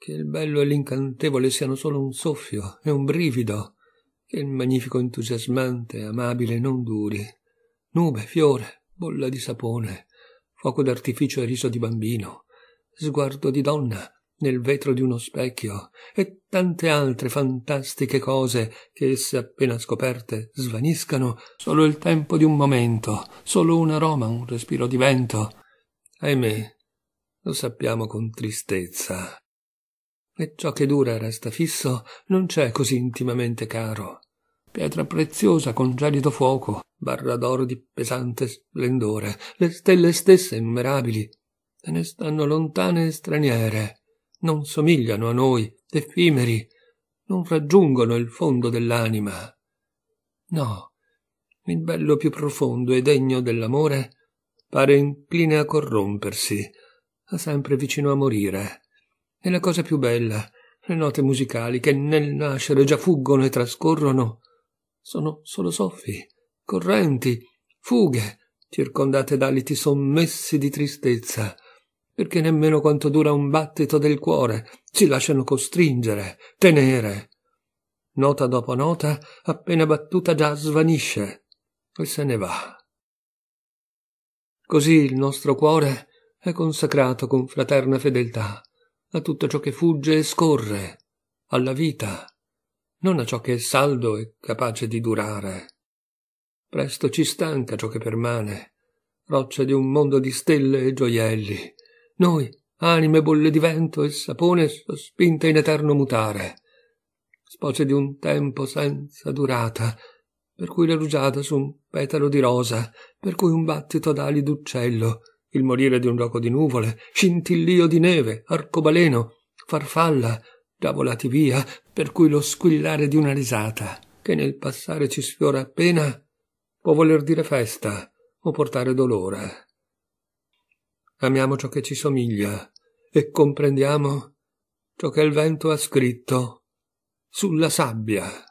che il bello e l'incantevole siano solo un soffio e un brivido, che il magnifico entusiasmante e amabile non duri. Nube, fiore, bolla di sapone, fuoco d'artificio e riso di bambino, sguardo di donna nel vetro di uno specchio e tante altre fantastiche cose che esse appena scoperte svaniscano solo il tempo di un momento, solo un aroma, un respiro di vento. Ahimè, lo sappiamo con tristezza e ciò che dura e resta fisso non c'è così intimamente caro. Pietra preziosa con gelido fuoco, barra d'oro di pesante splendore, le stelle stesse innumerabili, se ne stanno lontane e straniere, non somigliano a noi, effimeri, non raggiungono il fondo dell'anima. No, il bello più profondo e degno dell'amore pare incline a corrompersi, sempre vicino a morire, è la cosa più bella. Le note musicali che nel nascere già fuggono e trascorrono sono solo soffi, correnti, fughe, circondate d'aliti sommessi di tristezza, perché nemmeno quanto dura un battito del cuore si lasciano costringere, tenere. Nota dopo nota, appena battuta già svanisce e se ne va. Così il nostro cuore è consacrato con fraterna fedeltà a tutto ciò che fugge e scorre, alla vita, non a ciò che è saldo e capace di durare. Presto ci stanca ciò che permane, roccia di un mondo di stelle e gioielli. Noi, anime bolle di vento e sapone sospinte in eterno mutare, spoce di un tempo senza durata, per cui la rugiada su un petalo di rosa, per cui un battito d'ali d'uccello, il morire di un gioco di nuvole, scintillio di neve, arcobaleno, farfalla, già volati via, per cui lo squillare di una risata, che nel passare ci sfiora appena, può voler dire festa o portare dolore. Amiamo ciò che ci somiglia e comprendiamo ciò che il vento ha scritto sulla sabbia.